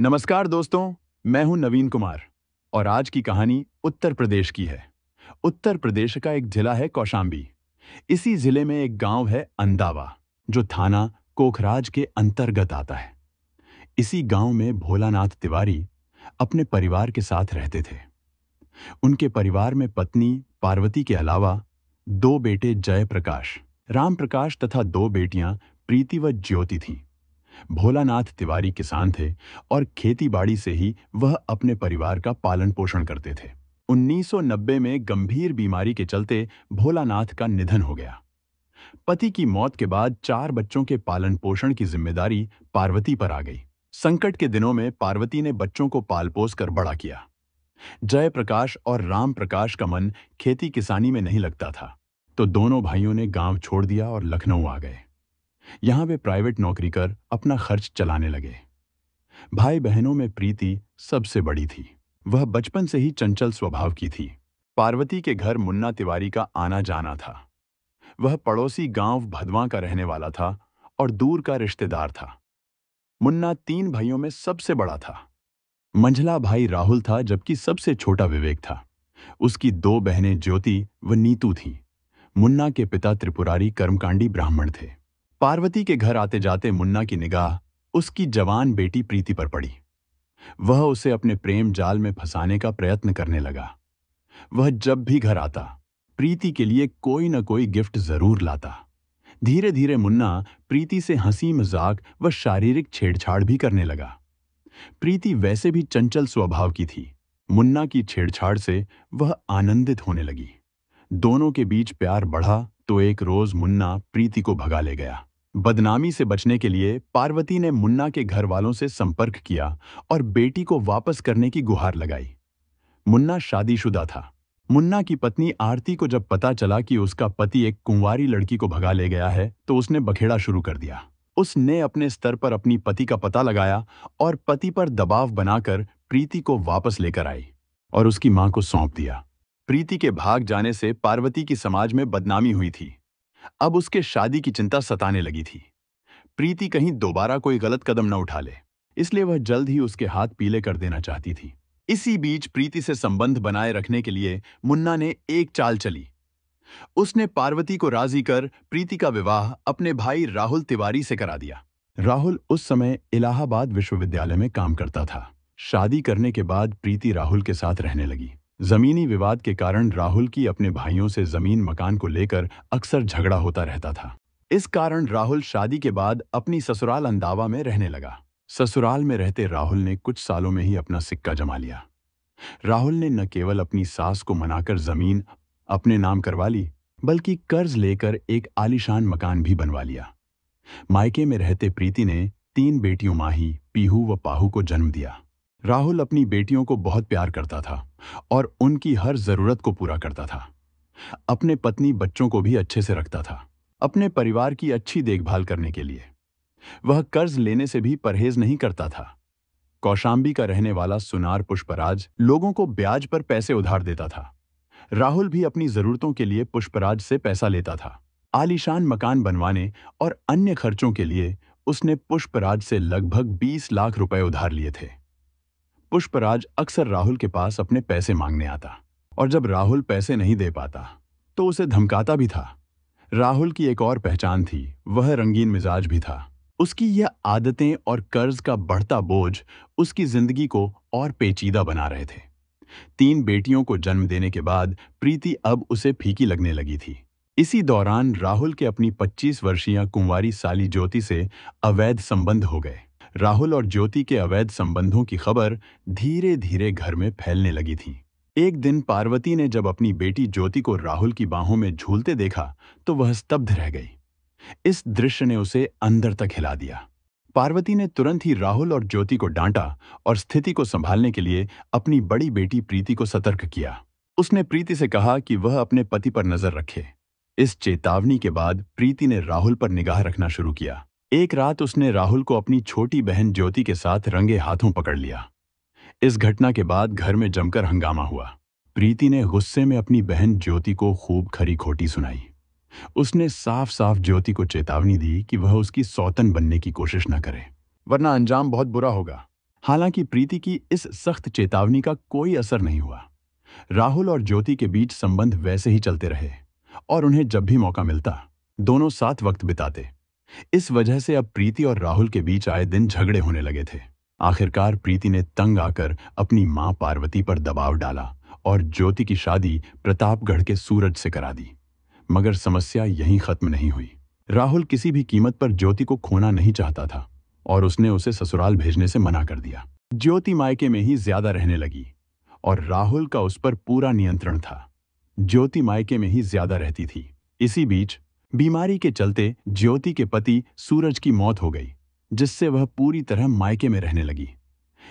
नमस्कार दोस्तों मैं हूं नवीन कुमार और आज की कहानी उत्तर प्रदेश की है उत्तर प्रदेश का एक जिला है कौशाम्बी इसी जिले में एक गांव है अंदावा जो थाना कोखराज के अंतर्गत आता है इसी गांव में भोलानाथ तिवारी अपने परिवार के साथ रहते थे उनके परिवार में पत्नी पार्वती के अलावा दो बेटे जयप्रकाश रामप्रकाश तथा दो बेटियां प्रीति व ज्योति थीं भोलानाथ तिवारी किसान थे और खेतीबाड़ी से ही वह अपने परिवार का पालन पोषण करते थे 1990 में गंभीर बीमारी के चलते भोलानाथ का निधन हो गया पति की मौत के बाद चार बच्चों के पालन पोषण की जिम्मेदारी पार्वती पर आ गई संकट के दिनों में पार्वती ने बच्चों को पाल पोस कर बड़ा किया जयप्रकाश और राम प्रकाश का मन खेती किसानी में नहीं लगता था तो दोनों भाइयों ने गांव छोड़ दिया और लखनऊ आ गए यहां वे प्राइवेट नौकरी कर अपना खर्च चलाने लगे भाई बहनों में प्रीति सबसे बड़ी थी वह बचपन से ही चंचल स्वभाव की थी पार्वती के घर मुन्ना तिवारी का आना जाना था वह पड़ोसी गांव भदवा का रहने वाला था और दूर का रिश्तेदार था मुन्ना तीन भाइयों में सबसे बड़ा था मंझला भाई राहुल था जबकि सबसे छोटा विवेक था उसकी दो बहनें ज्योति व नीतू थीं मुन्ना के पिता त्रिपुरारी कर्मकांडी ब्राह्मण थे पार्वती के घर आते जाते मुन्ना की निगाह उसकी जवान बेटी प्रीति पर पड़ी वह उसे अपने प्रेम जाल में फंसाने का प्रयत्न करने लगा वह जब भी घर आता प्रीति के लिए कोई न कोई गिफ्ट जरूर लाता धीरे धीरे मुन्ना प्रीति से हंसी मजाक व शारीरिक छेड़छाड़ भी करने लगा प्रीति वैसे भी चंचल स्वभाव की थी मुन्ना की छेड़छाड़ से वह आनंदित होने लगी दोनों के बीच प्यार बढ़ा तो एक रोज मुन्ना प्रीति को भगा ले गया बदनामी से बचने के लिए पार्वती ने मुन्ना के घर वालों से संपर्क किया और बेटी को वापस करने की गुहार लगाई मुन्ना शादीशुदा था मुन्ना की पत्नी आरती को जब पता चला कि उसका पति एक कुंवारी लड़की को भगा ले गया है तो उसने बखेड़ा शुरू कर दिया उसने अपने स्तर पर अपनी पति का पता लगाया और पति पर दबाव बनाकर प्रीति को वापस लेकर आई और उसकी मां को सौंप दिया प्रीति के भाग जाने से पार्वती की समाज में बदनामी हुई थी अब उसके शादी की चिंता सताने लगी थी प्रीति कहीं दोबारा कोई गलत कदम न उठा ले इसलिए वह जल्द ही उसके हाथ पीले कर देना चाहती थी इसी बीच प्रीति से संबंध बनाए रखने के लिए मुन्ना ने एक चाल चली उसने पार्वती को राजी कर प्रीति का विवाह अपने भाई राहुल तिवारी से करा दिया राहुल उस समय इलाहाबाद विश्वविद्यालय में काम करता था शादी करने के बाद प्रीति राहुल के साथ रहने लगी जमीनी विवाद के कारण राहुल की अपने भाइयों से जमीन मकान को लेकर अक्सर झगड़ा होता रहता था इस कारण राहुल शादी के बाद अपनी ससुराल अंदावा में रहने लगा ससुराल में रहते राहुल ने कुछ सालों में ही अपना सिक्का जमा लिया राहुल ने न केवल अपनी सास को मनाकर जमीन अपने नाम करवा ली बल्कि कर्ज लेकर एक आलिशान मकान भी बनवा लिया मायके में रहते प्रीति ने तीन बेटियों माही पीहू व पाहू को जन्म दिया राहुल अपनी बेटियों को बहुत प्यार करता था और उनकी हर जरूरत को पूरा करता था अपने पत्नी बच्चों को भी अच्छे से रखता था अपने परिवार की अच्छी देखभाल करने के लिए वह कर्ज लेने से भी परहेज नहीं करता था कौशाम्बी का रहने वाला सुनार पुष्पराज लोगों को ब्याज पर पैसे उधार देता था राहुल भी अपनी जरूरतों के लिए पुष्पराज से पैसा लेता था आलीशान मकान बनवाने और अन्य खर्चों के लिए उसने पुष्पराज से लगभग 20 लाख रुपए उधार लिए थे पुष्पराज अक्सर राहुल के पास अपने पैसे मांगने आता और जब राहुल पैसे नहीं दे पाता तो उसे धमकाता भी था राहुल की एक और पहचान थी वह रंगीन मिजाज भी था उसकी यह आदतें और कर्ज का बढ़ता बोझ उसकी जिंदगी को और पेचीदा बना रहे थे तीन बेटियों को जन्म देने के बाद प्रीति अब उसे फीकी लगने लगी थी इसी दौरान राहुल के अपनी 25 वर्षीय कुंवारी साली ज्योति से अवैध संबंध हो गए राहुल और ज्योति के अवैध संबंधों की खबर धीरे धीरे घर में फैलने लगी थी एक दिन पार्वती ने जब अपनी बेटी ज्योति को राहुल की बाहों में झूलते देखा तो वह स्तब्ध रह गई इस दृश्य ने उसे अंदर तक हिला दिया पार्वती ने तुरंत ही राहुल और ज्योति को डांटा और स्थिति को संभालने के लिए अपनी बड़ी बेटी प्रीति को सतर्क किया उसने प्रीति से कहा कि वह अपने पति पर नजर रखे इस चेतावनी के बाद प्रीति ने राहुल पर निगाह रखना शुरू किया एक रात उसने राहुल को अपनी छोटी बहन ज्योति के साथ रंगे हाथों पकड़ लिया इस घटना के बाद घर में जमकर हंगामा हुआ प्रीति ने गुस्से में अपनी बहन ज्योति को खूब खरी खोटी सुनाई उसने साफ साफ ज्योति को चेतावनी दी कि वह उसकी सौतन बनने की कोशिश न करे वरना अंजाम बहुत बुरा होगा हालांकि प्रीति की इस सख्त चेतावनी का कोई असर नहीं हुआ राहुल और ज्योति के बीच संबंध वैसे ही चलते रहे और उन्हें जब भी मौका मिलता दोनों साथ वक्त बिताते इस वजह से अब प्रीति और राहुल के बीच आए दिन झगड़े होने लगे थे आखिरकार प्रीति ने तंग आकर अपनी मां पार्वती पर दबाव डाला और ज्योति की शादी प्रतापगढ़ के सूरज से करा दी मगर समस्या यहीं खत्म नहीं हुई राहुल किसी भी कीमत पर ज्योति को खोना नहीं चाहता था और उसने उसे ससुराल भेजने से मना कर दिया ज्योति मायके में ही ज्यादा रहने लगी और राहुल का उस पर पूरा नियंत्रण था ज्योति मायके में ही ज्यादा रहती थी इसी बीच बीमारी के चलते ज्योति के पति सूरज की मौत हो गई जिससे वह पूरी तरह मायके में रहने लगी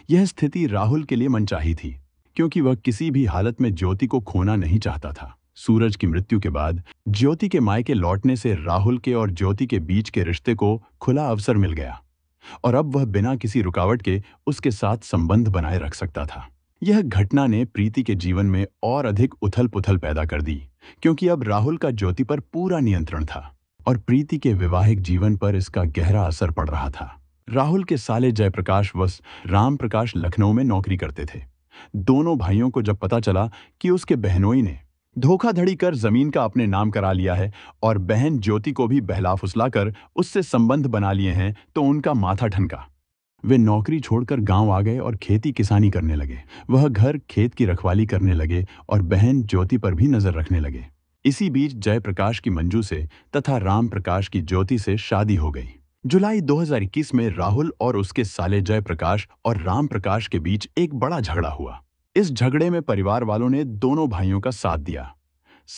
यह स्थिति राहुल के लिए मनचाही थी क्योंकि वह किसी भी हालत में ज्योति को खोना नहीं चाहता था सूरज की मृत्यु के बाद ज्योति के मायके लौटने से राहुल के और ज्योति के बीच के रिश्ते को खुला अवसर मिल गया और अब वह बिना किसी रुकावट के उसके साथ संबंध बनाए रख सकता था यह घटना ने प्रीति के जीवन में और अधिक उथल पुथल पैदा कर दी क्योंकि अब राहुल का ज्योति पर पूरा नियंत्रण था और प्रीति के विवाहिक जीवन पर इसका गहरा असर पड़ रहा था राहुल के साले जयप्रकाश व राम प्रकाश लखनऊ में नौकरी करते थे दोनों भाइयों को जब पता चला कि उसके बहनोई ने धोखाधड़ी कर जमीन का अपने नाम करा लिया है और बहन ज्योति को भी बहला फुसला कर उससे संबंध बना लिए हैं तो उनका माथा ठनका वे नौकरी छोड़कर गांव आ गए और खेती किसानी करने लगे वह घर खेत की रखवाली करने लगे और बहन ज्योति पर भी नजर रखने लगे इसी बीच जयप्रकाश की मंजू से तथा राम प्रकाश की ज्योति से शादी हो गई जुलाई 2021 में राहुल और उसके साले जयप्रकाश और राम प्रकाश के बीच एक बड़ा झगड़ा हुआ इस झगड़े में परिवार वालों ने दोनों भाइयों का साथ दिया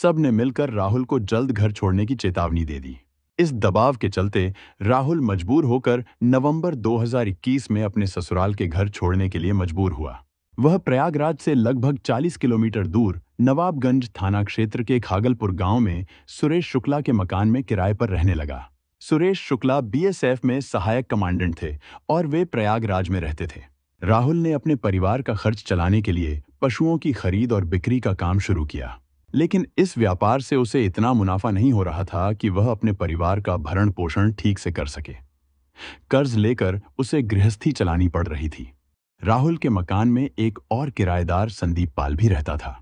सब ने मिलकर राहुल को जल्द घर छोड़ने की चेतावनी दे दी इस दबाव के चलते राहुल मजबूर होकर नवंबर 2021 में अपने ससुराल के घर छोड़ने के लिए मजबूर हुआ वह प्रयागराज से लगभग 40 किलोमीटर दूर नवाबगंज थाना क्षेत्र के खागलपुर गांव में सुरेश शुक्ला के मकान में किराए पर रहने लगा सुरेश शुक्ला बीएसएफ में सहायक कमांडेंट थे और वे प्रयागराज में रहते थे राहुल ने अपने परिवार का खर्च चलाने के लिए पशुओं की खरीद और बिक्री का काम शुरू किया लेकिन इस व्यापार से उसे इतना मुनाफा नहीं हो रहा था कि वह अपने परिवार का भरण पोषण ठीक से कर सके कर्ज लेकर उसे गृहस्थी चलानी पड़ रही थी राहुल के मकान में एक और किराएदार संदीप पाल भी रहता था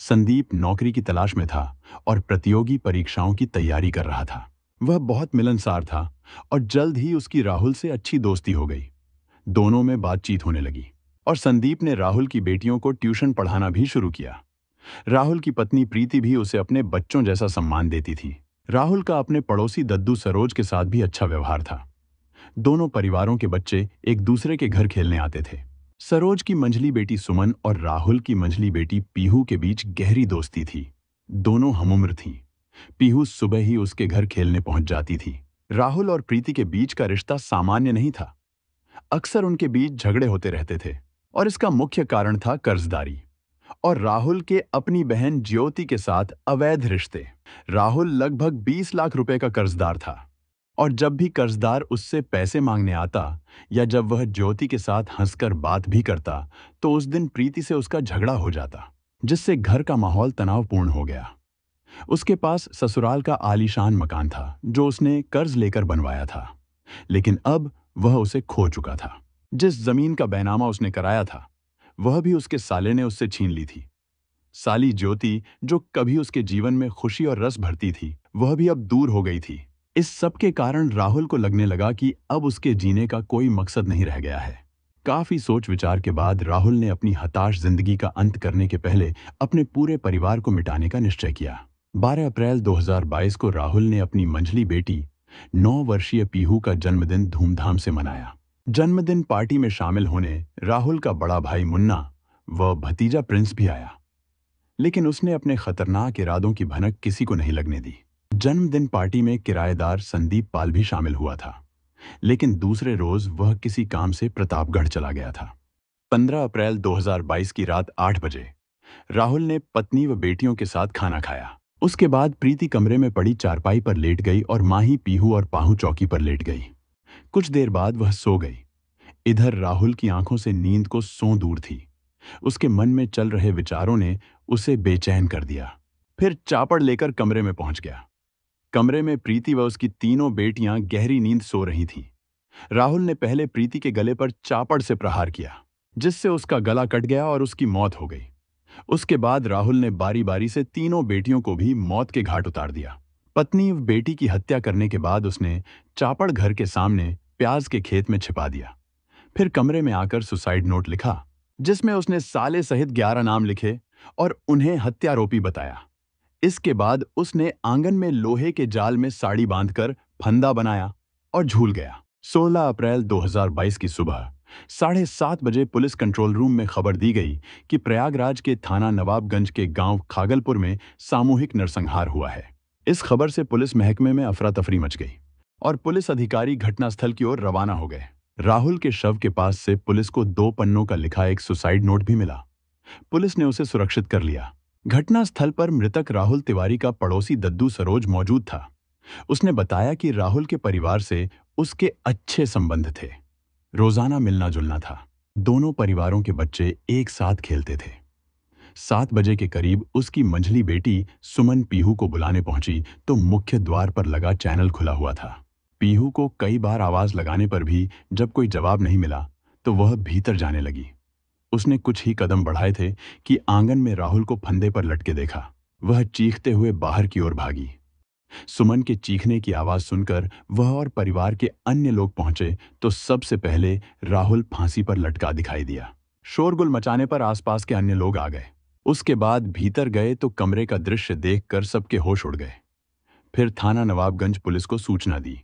संदीप नौकरी की तलाश में था और प्रतियोगी परीक्षाओं की तैयारी कर रहा था वह बहुत मिलनसार था और जल्द ही उसकी राहुल से अच्छी दोस्ती हो गई दोनों में बातचीत होने लगी और संदीप ने राहुल की बेटियों को ट्यूशन पढ़ाना भी शुरू किया राहुल की पत्नी प्रीति भी उसे अपने बच्चों जैसा सम्मान देती थी राहुल का अपने पड़ोसी दद्दू सरोज के साथ भी अच्छा व्यवहार था दोनों परिवारों के बच्चे एक दूसरे के घर खेलने आते थे सरोज की मंझली बेटी सुमन और राहुल की मंझली बेटी पीहू के बीच गहरी दोस्ती थी दोनों हमउम्र थी पीहू सुबह ही उसके घर खेलने पहुंच जाती थी राहुल और प्रीति के बीच का रिश्ता सामान्य नहीं था अक्सर उनके बीच झगड़े होते रहते थे और इसका मुख्य कारण था कर्जदारी और राहुल के अपनी बहन ज्योति के साथ अवैध रिश्ते राहुल लगभग 20 लाख रुपए का कर्जदार था और जब भी कर्जदार उससे पैसे मांगने आता या जब वह ज्योति के साथ हंसकर बात भी करता तो उस दिन प्रीति से उसका झगड़ा हो जाता जिससे घर का माहौल तनावपूर्ण हो गया उसके पास ससुराल का आलीशान मकान था जो उसने कर्ज लेकर बनवाया था लेकिन अब वह उसे खो चुका था जिस जमीन का बैनामा उसने कराया था वह भी उसके साले ने उससे छीन ली थी साली ज्योति जो कभी उसके जीवन में खुशी और रस भरती थी वह भी अब दूर हो गई थी इस सब के कारण राहुल को लगने लगा कि अब उसके जीने का कोई मकसद नहीं रह गया है काफी सोच विचार के बाद राहुल ने अपनी हताश जिंदगी का अंत करने के पहले अपने पूरे परिवार को मिटाने का निश्चय किया 12 अप्रैल 2022 को राहुल ने अपनी मंझली बेटी 9 वर्षीय पीहू का जन्मदिन धूमधाम से मनाया जन्मदिन पार्टी में शामिल होने राहुल का बड़ा भाई मुन्ना व भतीजा प्रिंस भी आया लेकिन उसने अपने खतरनाक इरादों की भनक किसी को नहीं लगने दी जन्मदिन पार्टी में किराएदार संदीप पाल भी शामिल हुआ था लेकिन दूसरे रोज वह किसी काम से प्रतापगढ़ चला गया था 15 अप्रैल 2022 की रात 8 बजे राहुल ने पत्नी व बेटियों के साथ खाना खाया उसके बाद प्रीति कमरे में पड़ी चारपाई पर लेट गई और माही पीहू और पाहू चौकी पर लेट गई कुछ देर बाद वह सो गई इधर राहुल की आंखों से नींद को सो दूर थी उसके मन में चल रहे विचारों ने उसे बेचैन कर दिया फिर चापड़ लेकर कमरे में पहुंच गया कमरे में प्रीति व उसकी तीनों बेटियां गहरी नींद सो रही थीं। राहुल ने पहले प्रीति के गले पर चापड़ से प्रहार किया जिससे उसका गला कट गया और उसकी मौत हो गई उसके बाद राहुल ने बारी बारी से तीनों बेटियों को भी मौत के घाट उतार दिया पत्नी और बेटी की हत्या करने के बाद उसने चापड़ घर के सामने प्याज के खेत में छिपा दिया फिर कमरे में आकर सुसाइड नोट लिखा जिसमें उसने साले सहित ग्यारह नाम लिखे और उन्हें हत्यारोपी बताया इसके बाद उसने आंगन में लोहे के जाल में साड़ी बांधकर फंदा बनाया और झूल गया 16 अप्रैल 2022 की सुबह साढ़े सात बजे पुलिस कंट्रोल रूम में खबर दी गई कि प्रयागराज के थाना नवाबगंज के गांव खागलपुर में सामूहिक नरसंहार हुआ है इस खबर से पुलिस महकमे में अफरा तफरी मच गई और पुलिस अधिकारी घटनास्थल की ओर रवाना हो गए राहुल के शव के पास से पुलिस को दो पन्नों का लिखा एक सुसाइड नोट भी मिला पुलिस ने उसे सुरक्षित कर लिया घटनास्थल पर मृतक राहुल तिवारी का पड़ोसी दद्दू सरोज मौजूद था उसने बताया कि राहुल के परिवार से उसके अच्छे संबंध थे रोजाना मिलना जुलना था दोनों परिवारों के बच्चे एक साथ खेलते थे सात बजे के करीब उसकी मंझली बेटी सुमन पीहू को बुलाने पहुंची तो मुख्य द्वार पर लगा चैनल खुला हुआ था पीहू को कई बार आवाज लगाने पर भी जब कोई जवाब नहीं मिला तो वह भीतर जाने लगी उसने कुछ ही कदम बढ़ाए थे कि आंगन में राहुल को फंदे पर लटके देखा वह चीखते हुए बाहर की ओर भागी सुमन के चीखने की आवाज सुनकर वह और परिवार के अन्य लोग पहुंचे तो सबसे पहले राहुल फांसी पर लटका दिखाई दिया शोरगुल मचाने पर आसपास के अन्य लोग आ गए उसके बाद भीतर गए तो कमरे का दृश्य देखकर सबके होश उड़ गए फिर थाना नवाबगंज पुलिस को सूचना दी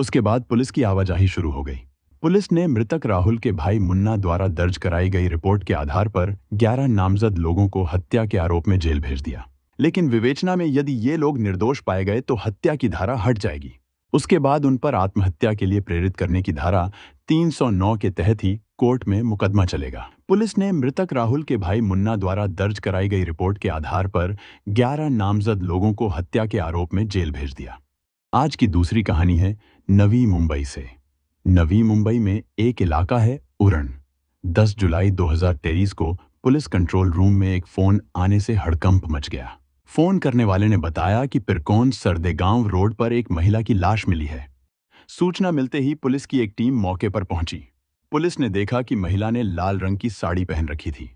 उसके बाद पुलिस की आवाजाही शुरू हो गई पुलिस ने मृतक राहुल के भाई मुन्ना द्वारा दर्ज कराई गई रिपोर्ट के आधार पर 11 नामजद लोगों को हत्या के आरोप में जेल भेज दिया लेकिन विवेचना में यदि ये लोग निर्दोष पाए गए तो हत्या की धारा हट जाएगी उसके बाद उन पर आत्महत्या के लिए प्रेरित करने की धारा 309 के तहत ही कोर्ट में मुकदमा चलेगा पुलिस ने मृतक राहुल के भाई मुन्ना द्वारा दर्ज कराई गई रिपोर्ट के आधार पर 11 नामजद लोगों को हत्या के आरोप में जेल भेज दिया आज की दूसरी कहानी है नवी मुंबई से नवी मुंबई में एक इलाका है उरण 10 जुलाई 2023 को पुलिस कंट्रोल रूम में एक फोन आने से हड़कंप मच गया फोन करने वाले ने बताया कि पिरकोन सरदेगांव रोड पर एक महिला की लाश मिली है सूचना मिलते ही पुलिस की एक टीम मौके पर पहुंची पुलिस ने देखा कि महिला ने लाल रंग की साड़ी पहन रखी थी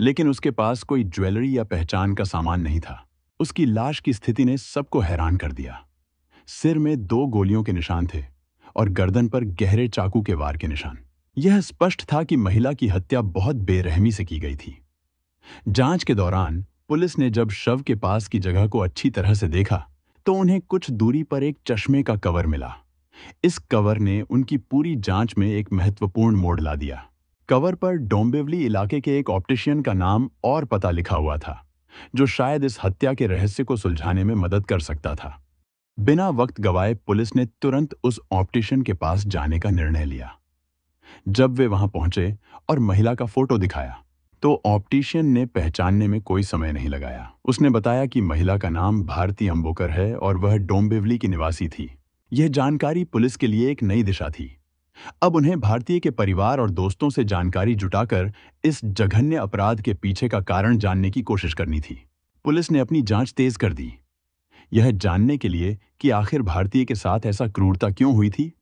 लेकिन उसके पास कोई ज्वेलरी या पहचान का सामान नहीं था उसकी लाश की स्थिति ने सबको हैरान कर दिया सिर में दो गोलियों के निशान थे और गर्दन पर गहरे चाकू के वार के निशान यह स्पष्ट था कि महिला की हत्या बहुत बेरहमी से की गई थी जांच के दौरान पुलिस ने जब शव के पास की जगह को अच्छी तरह से देखा तो उन्हें कुछ दूरी पर एक चश्मे का कवर मिला इस कवर ने उनकी पूरी जांच में एक महत्वपूर्ण मोड़ ला दिया कवर पर डोंबिवली इलाके के एक ऑप्टिशियन का नाम और पता लिखा हुआ था जो शायद इस हत्या के रहस्य को सुलझाने में मदद कर सकता था बिना वक्त गवाए पुलिस ने तुरंत उस ऑप्टिशियन के पास जाने का निर्णय लिया जब वे वहां पहुंचे और महिला का फोटो दिखाया तो ऑप्टिशियन ने पहचानने में कोई समय नहीं लगाया उसने बताया कि महिला का नाम भारती अंबोकर है और वह डोम्बेवली की निवासी थी यह जानकारी पुलिस के लिए एक नई दिशा थी अब उन्हें भारतीय के परिवार और दोस्तों से जानकारी जुटाकर इस जघन्य अपराध के पीछे का कारण जानने की कोशिश करनी थी पुलिस ने अपनी जांच तेज कर दी यह जानने के लिए कि आखिर भारतीय के साथ ऐसा क्रूरता क्यों हुई थी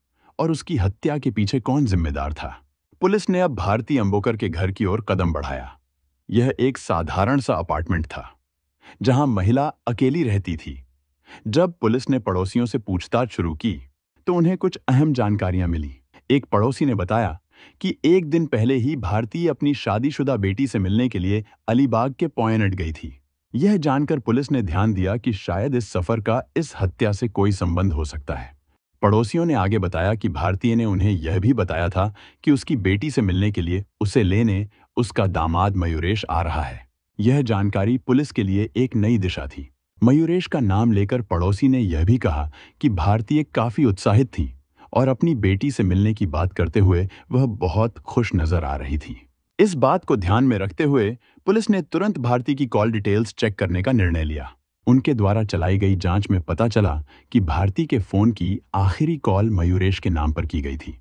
और उसकी हत्या के पीछे कौन जिम्मेदार था पुलिस ने अब भारती अंबोकर के घर की ओर कदम बढ़ाया यह एक साधारण सा अपार्टमेंट था जहां महिला अकेली रहती थी जब पुलिस ने पड़ोसियों से पूछताछ शुरू की तो उन्हें कुछ अहम जानकारियां मिली एक पड़ोसी ने बताया कि एक दिन पहले ही भारती अपनी शादीशुदा बेटी से मिलने के लिए अलीबाग के पॉयनट गई थी यह जानकर पुलिस ने ध्यान दिया कि शायद इस सफर का इस हत्या से कोई संबंध हो सकता है पड़ोसियों ने आगे बताया कि भारतीय ने उन्हें यह भी बताया था कि उसकी बेटी से मिलने के लिए उसे लेने उसका दामाद मयूरेश आ रहा है यह जानकारी पुलिस के लिए एक नई दिशा थी मयूरेश का नाम लेकर पड़ोसी ने यह भी कहा कि भारतीय काफी उत्साहित थी और अपनी बेटी से मिलने की बात करते हुए वह बहुत खुश नजर आ रही थी इस बात को ध्यान में रखते हुए पुलिस ने तुरंत भारती की कॉल डिटेल्स चेक करने का निर्णय लिया उनके द्वारा चलाई गई जांच में पता चला कि भारती के फोन की आखिरी कॉल मयूरेश के नाम पर की गई थी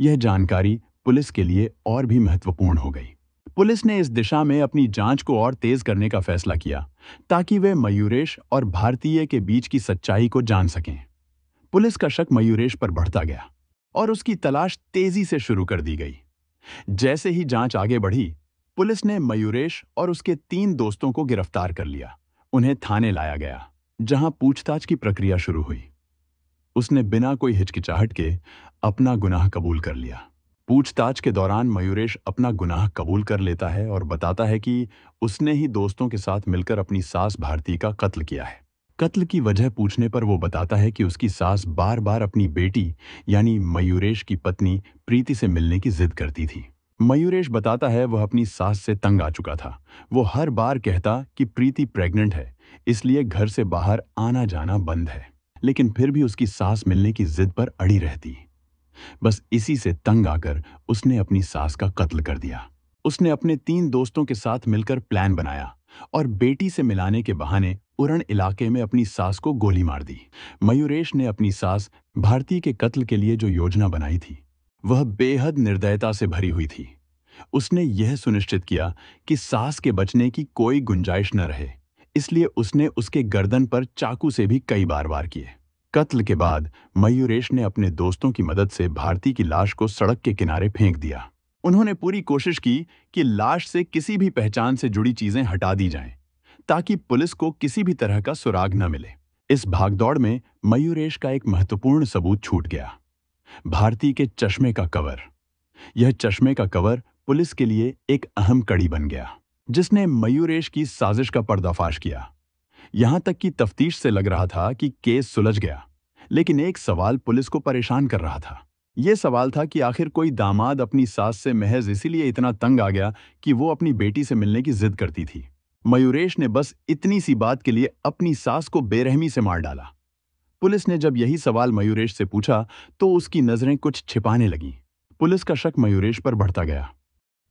यह जानकारी पुलिस के लिए और भी महत्वपूर्ण हो गई पुलिस ने इस दिशा में अपनी जांच को और तेज करने का फैसला किया ताकि वे मयूरेश और भारतीय के बीच की सच्चाई को जान सकें पुलिस का शक मयूरेश पर बढ़ता गया और उसकी तलाश तेजी से शुरू कर दी गई जैसे ही जांच आगे बढ़ी पुलिस ने मयूरेश और उसके तीन दोस्तों को गिरफ्तार कर लिया उन्हें थाने लाया गया जहां पूछताछ की प्रक्रिया शुरू हुई उसने बिना कोई हिचकिचाहट के अपना गुनाह कबूल कर लिया पूछताछ के दौरान मयूरेश अपना गुनाह कबूल कर लेता है और बताता है कि उसने ही दोस्तों के साथ मिलकर अपनी सास भारती का कत्ल किया है कत्ल की वजह पूछने पर वो बताता है कि उसकी सास बार बार अपनी बेटी यानी मयूरेश की पत्नी प्रीति से मिलने की जिद करती थी मयूरेश बताता है वह अपनी सास से तंग आ चुका था वो हर बार कहता कि प्रीति प्रेग्नेंट है इसलिए घर से बाहर आना जाना बंद है लेकिन फिर भी उसकी सास मिलने की जिद पर अड़ी रहती बस इसी से तंग आकर उसने अपनी सास का कत्ल कर दिया उसने अपने तीन दोस्तों के साथ मिलकर प्लान बनाया और बेटी से मिलाने के बहाने उरण इलाके में अपनी सास को गोली मार दी मयूरेश ने अपनी सास भारती के कत्ल के लिए जो योजना बनाई थी वह बेहद निर्दयता से भरी हुई थी उसने यह सुनिश्चित किया कि सास के बचने की कोई गुंजाइश न रहे इसलिए उसने उसके गर्दन पर चाकू से भी कई बार वार किए कत्ल के बाद मयूरेश ने अपने दोस्तों की मदद से भारती की लाश को सड़क के किनारे फेंक दिया उन्होंने पूरी कोशिश की कि लाश से किसी भी पहचान से जुड़ी चीजें हटा दी जाएं, ताकि पुलिस को किसी भी तरह का सुराग न मिले इस भागदौड़ में मयूरेश का एक महत्वपूर्ण सबूत छूट गया भारती के चश्मे का कवर यह चश्मे का कवर पुलिस के लिए एक अहम कड़ी बन गया जिसने मयूरेश की साजिश का पर्दाफाश किया यहां तक कि तफ्तीश से लग रहा था कि केस सुलझ गया लेकिन एक सवाल पुलिस को परेशान कर रहा था यह सवाल था कि आखिर कोई दामाद अपनी सास से महज इसीलिए इतना तंग आ गया कि वो अपनी बेटी से मिलने की जिद करती थी मयूरेश ने बस इतनी सी बात के लिए अपनी सास को बेरहमी से मार डाला पुलिस ने जब यही सवाल मयूरेश से पूछा तो उसकी नजरें कुछ छिपाने लगी पुलिस का शक मयूरेश पर बढ़ता गया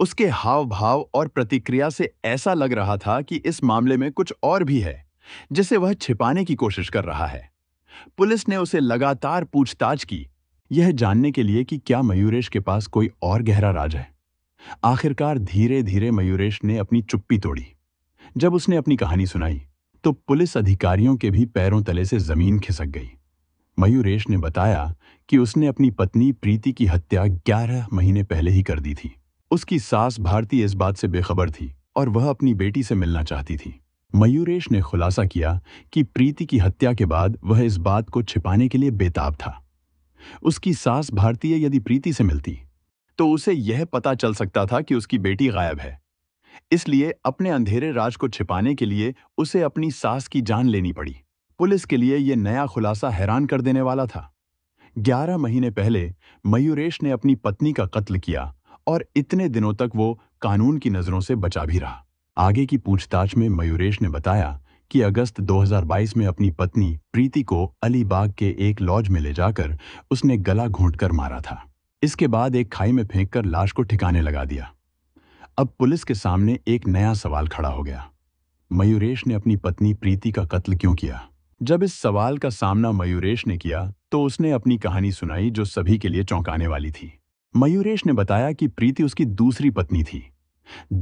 उसके हाव भाव और प्रतिक्रिया से ऐसा लग रहा था कि इस मामले में कुछ और भी है जिसे वह छिपाने की कोशिश कर रहा है पुलिस ने उसे लगातार पूछताछ की यह जानने के लिए कि क्या मयूरेश के पास कोई और गहरा राज है आखिरकार धीरे धीरे मयूरेश ने अपनी चुप्पी तोड़ी जब उसने अपनी कहानी सुनाई तो पुलिस अधिकारियों के भी पैरों तले से जमीन खिसक गई मयूरेश ने बताया कि उसने अपनी पत्नी प्रीति की हत्या 11 महीने पहले ही कर दी थी उसकी सास भारती इस बात से बेखबर थी और वह अपनी बेटी से मिलना चाहती थी मयूरेश ने खुलासा किया कि प्रीति की हत्या के बाद वह इस बात को छिपाने के लिए बेताब था उसकी सास भारतीय यदि प्रीति से मिलती तो उसे यह पता चल सकता था कि उसकी बेटी गायब है इसलिए अपने अंधेरे राज को छिपाने के लिए उसे अपनी सास की जान लेनी पड़ी पुलिस के लिए यह नया खुलासा हैरान कर देने वाला था ग्यारह महीने पहले मयूरेश ने अपनी पत्नी का कत्ल किया और इतने दिनों तक वो कानून की नज़रों से बचा भी रहा आगे की पूछताछ में मयूरेश ने बताया कि अगस्त 2022 में अपनी पत्नी प्रीति को अलीबाग के एक लॉज में ले जाकर उसने गला घोंटकर मारा था इसके बाद एक खाई में फेंककर लाश को ठिकाने लगा दिया अब पुलिस के सामने एक नया सवाल खड़ा हो गया मयूरेश ने अपनी पत्नी प्रीति का कत्ल क्यों किया जब इस सवाल का सामना मयूरेश ने किया तो उसने अपनी कहानी सुनाई जो सभी के लिए चौंकाने वाली थी मयूरेश ने बताया कि प्रीति उसकी दूसरी पत्नी थी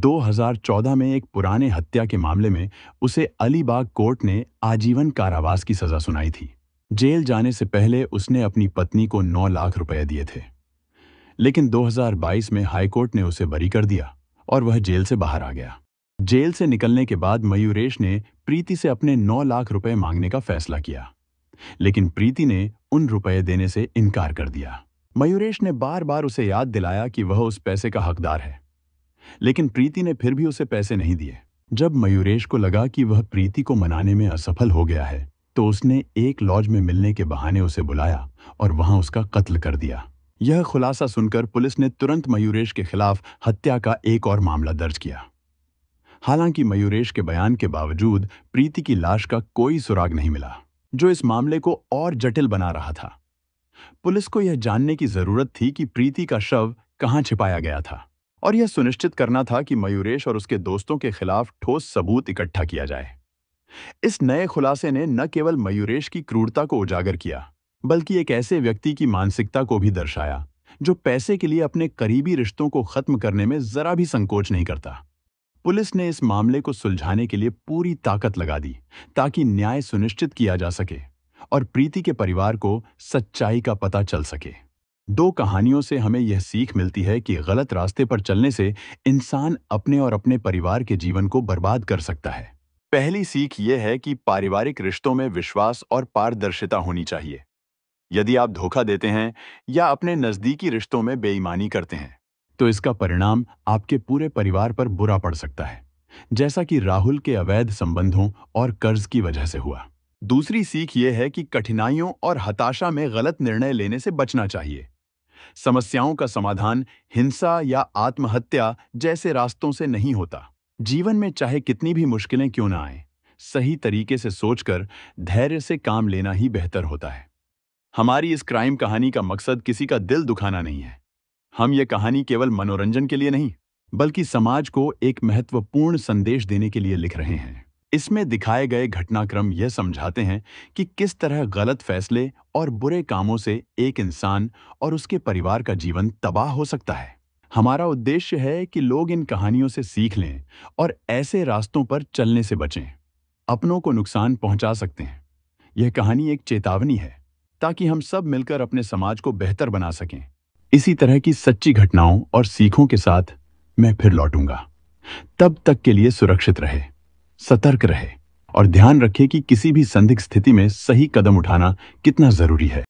2014 में एक पुराने हत्या के मामले में उसे अलीबाग कोर्ट ने आजीवन कारावास की सजा सुनाई थी जेल जाने से पहले उसने अपनी पत्नी को 9 लाख रुपए दिए थे लेकिन 2022 में हाईकोर्ट ने उसे बरी कर दिया और वह जेल से बाहर आ गया जेल से निकलने के बाद मयूरेश ने प्रीति से अपने नौ लाख रुपए मांगने का फैसला किया लेकिन प्रीति ने उन रुपए देने से इनकार कर दिया मयूरेश ने बार बार उसे याद दिलाया कि वह उस पैसे का हकदार है लेकिन प्रीति ने फिर भी उसे पैसे नहीं दिए जब मयूरेश को लगा कि वह प्रीति को मनाने में असफल हो गया है तो उसने एक लॉज में मिलने के बहाने उसे बुलाया और वहां उसका कत्ल कर दिया यह खुलासा सुनकर पुलिस ने तुरंत मयूरेश के खिलाफ हत्या का एक और मामला दर्ज किया हालांकि मयूरेश के बयान के बावजूद प्रीति की लाश का कोई सुराग नहीं मिला जो इस मामले को और जटिल बना रहा था पुलिस को यह जानने की जरूरत थी कि प्रीति का शव कहां छिपाया गया था और यह सुनिश्चित करना था कि मयूरेश और उसके दोस्तों के खिलाफ ठोस सबूत इकट्ठा किया जाए इस नए खुलासे ने न केवल मयूरेश की क्रूरता को उजागर किया बल्कि एक ऐसे व्यक्ति की मानसिकता को भी दर्शाया जो पैसे के लिए अपने करीबी रिश्तों को खत्म करने में जरा भी संकोच नहीं करता पुलिस ने इस मामले को सुलझाने के लिए पूरी ताकत लगा दी ताकि न्याय सुनिश्चित किया जा सके और प्रीति के परिवार को सच्चाई का पता चल सके दो कहानियों से हमें यह सीख मिलती है कि गलत रास्ते पर चलने से इंसान अपने और अपने परिवार के जीवन को बर्बाद कर सकता है पहली सीख यह है कि पारिवारिक रिश्तों में विश्वास और पारदर्शिता होनी चाहिए यदि आप धोखा देते हैं या अपने नज़दीकी रिश्तों में बेईमानी करते हैं तो इसका परिणाम आपके पूरे परिवार पर बुरा पड़ सकता है जैसा कि राहुल के अवैध संबंधों और कर्ज की वजह से हुआ दूसरी सीख यह है कि कठिनाइयों और हताशा में गलत निर्णय लेने से बचना चाहिए समस्याओं का समाधान हिंसा या आत्महत्या जैसे रास्तों से नहीं होता जीवन में चाहे कितनी भी मुश्किलें क्यों ना आए सही तरीके से सोचकर धैर्य से काम लेना ही बेहतर होता है हमारी इस क्राइम कहानी का मकसद किसी का दिल दुखाना नहीं है हम ये कहानी केवल मनोरंजन के लिए नहीं बल्कि समाज को एक महत्वपूर्ण संदेश देने के लिए लिख रहे हैं इसमें दिखाए गए घटनाक्रम यह समझाते हैं कि किस तरह गलत फैसले और बुरे कामों से एक इंसान और उसके परिवार का जीवन तबाह हो सकता है हमारा उद्देश्य है कि लोग इन कहानियों से सीख लें और ऐसे रास्तों पर चलने से बचें अपनों को नुकसान पहुंचा सकते हैं यह कहानी एक चेतावनी है ताकि हम सब मिलकर अपने समाज को बेहतर बना सकें इसी तरह की सच्ची घटनाओं और सीखों के साथ मैं फिर लौटूंगा तब तक के लिए सुरक्षित रहे सतर्क रहे और ध्यान रखें कि किसी भी संदिग्ध स्थिति में सही कदम उठाना कितना जरूरी है